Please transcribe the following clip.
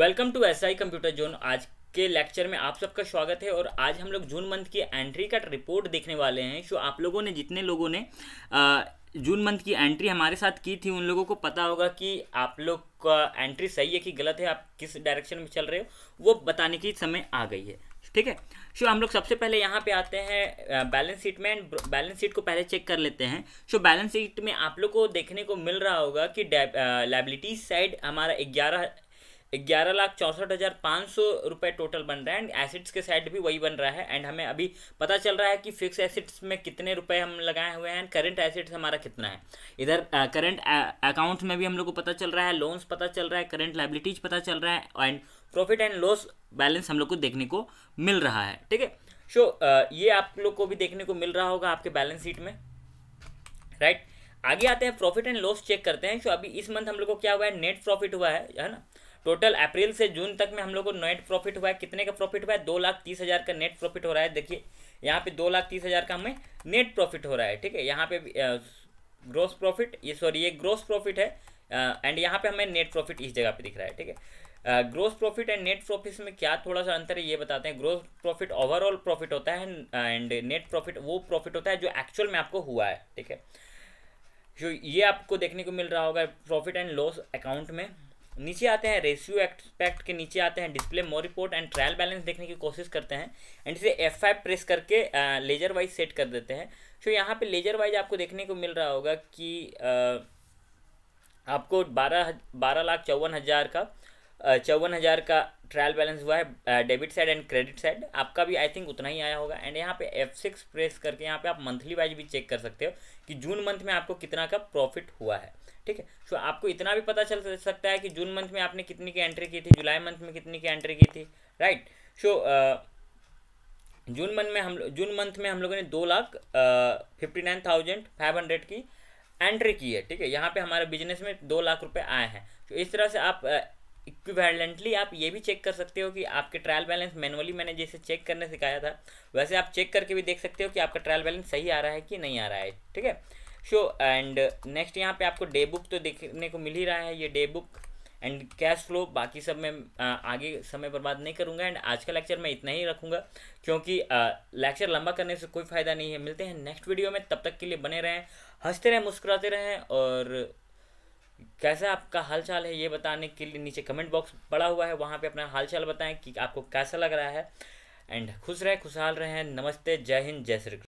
Welcome to S I computer zone आज के lecture में आप सबका स्वागत है और आज हम लोग जून मंथ की एंट्री का रिपोर्ट देखने वाले हैं जो आप लोगों ने जितने लोगों ने आ, जून मंथ की एंट्री हमारे साथ की थी उन लोगों को पता होगा कि आप लोग का एंट्री सही है कि गलत है आप किस डायरेक्शन में चल रहे हो वो बताने की समय आ गई है ठीक है सो हम लोग सबसे पहले यहाँ पे आते हैं बैलेंस शीट में बैलेंस शीट को पहले चेक कर लेते हैं सो बैलेंस शीट में आप लोग को देखने को मिल रहा होगा कि लाइबिलिटी साइड हमारा ग्यारह ग्यारह लाख चौंसठ हज़ार पाँच सौ रुपये टोटल बन रहा है एंड एसिड्स के साइड भी वही बन रहा है एंड हमें अभी पता चल रहा है कि फिक्स एसिड्स में कितने रुपए हम लगाए हुए हैं एंड करंट एसिड्स हमारा कितना है इधर करंट अकाउंट में भी हम लोग को पता चल रहा है लोन्स पता चल रहा है करंट लाइबिलिटीज पता चल रहा है and profit and loss balance हम लोग को देखने को मिल रहा है ठीक है सो ये आप लोग को भी देखने को मिल रहा होगा आपके बैलेंस शीट में राइट right? आगे आते हैं प्रॉफिट एंड लॉस चेक करते हैं सो अभी इस मंथ हम लोग को क्या हुआ है नेट प्रॉफिट हुआ है है ना टोटल अप्रैल से जून तक में हम लोग को नेट प्रॉफिट हुआ है कितने का प्रॉफिट हुआ है दो लाख तीस हज़ार का नेट प्रॉफिट हो रहा है देखिए यहाँ पे दो लाख तीस हज़ार का हमें नेट प्रॉफिट हो रहा है ठीक है यहाँ पे ग्रोस प्रॉफिट ये सॉरी ये ग्रोस प्रॉफिट है एंड यहाँ पे हमें नेट प्रॉफिट इस जगह पे दिख रहा है ठीक है gross profit and net profit में क्या थोड़ा सा अंतर है ये बताते हैं ग्रोस प्रॉफिट ओवरऑल प्रॉफिट होता है एंड नेट प्रॉफिट वो प्रॉफिट होता है जो एक्चुअल में आपको हुआ है ठीक है जो ये आपको देखने को मिल रहा होगा प्रॉफिट एंड लॉस अकाउंट में नीचे आते हैं रेशियो एक्सपेक्ट के नीचे आते हैं display more report and trial balance देखने की कोशिश करते हैं एंड इसे एफ फाइव प्रेस करके लेजर वाइज सेट कर देते हैं सो यहाँ पे लेजर वाइज आपको देखने को मिल रहा होगा कि आ, आपको बारह बारह लाख चौवन हज़ार का चौवन हज़ार का ट्रायल बैलेंस हुआ है debit side and credit side आपका भी आई थिंक उतना ही आया होगा एंड यहाँ पे एफ सिक्स प्रेस करके यहाँ पे आप मंथली वाइज भी चेक कर सकते हो कि जून मंथ में आपको कितना का प्रॉफिट हुआ है ठीक है सो आपको इतना भी पता चल सकता है कि जून मंथ में आपने कितनी की एंट्री की थी जुलाई मंथ में कितनी की एंट्री की थी राइट सो जून मंथ में हम जून मंथ में हम लोगों ने दो lakh fifty nine thousand five hundred की एंट्री की है ठीक है यहाँ पे हमारे बिजनेस में दो लाख रुपए आए हैं तो इस तरह से आप इक्विवेलेंटली आप ये भी चेक कर सकते हो कि आपके ट्रायल बैलेंस मैनुअली मैंने जैसे चेक करने सिखाया था वैसे आप चेक करके भी देख सकते हो कि आपका ट्रायल बैलेंस सही आ रहा है कि नहीं आ रहा है ठीक है शो एंड नेक्स्ट यहाँ पे आपको डे बुक तो देखने को मिल ही रहा है ये day book and cash flow बाकी सब मैं आगे समय बर्बाद नहीं करूँगा एंड आज का लेक्चर मैं इतना ही रखूँगा क्योंकि लेक्चर लंबा करने से कोई फ़ायदा नहीं है मिलते हैं नेक्स्ट वीडियो में तब तक के लिए बने रहें हंसते रहें मुस्कुराते रहें और कैसा आपका हालचाल है ये बताने के लिए नीचे कमेंट बॉक्स पड़ा हुआ है वहाँ पे अपना हालचाल बताएं कि आपको कैसा लग रहा है एंड खुश रहे खुशहाल रहें नमस्ते जय हिंद जय श्री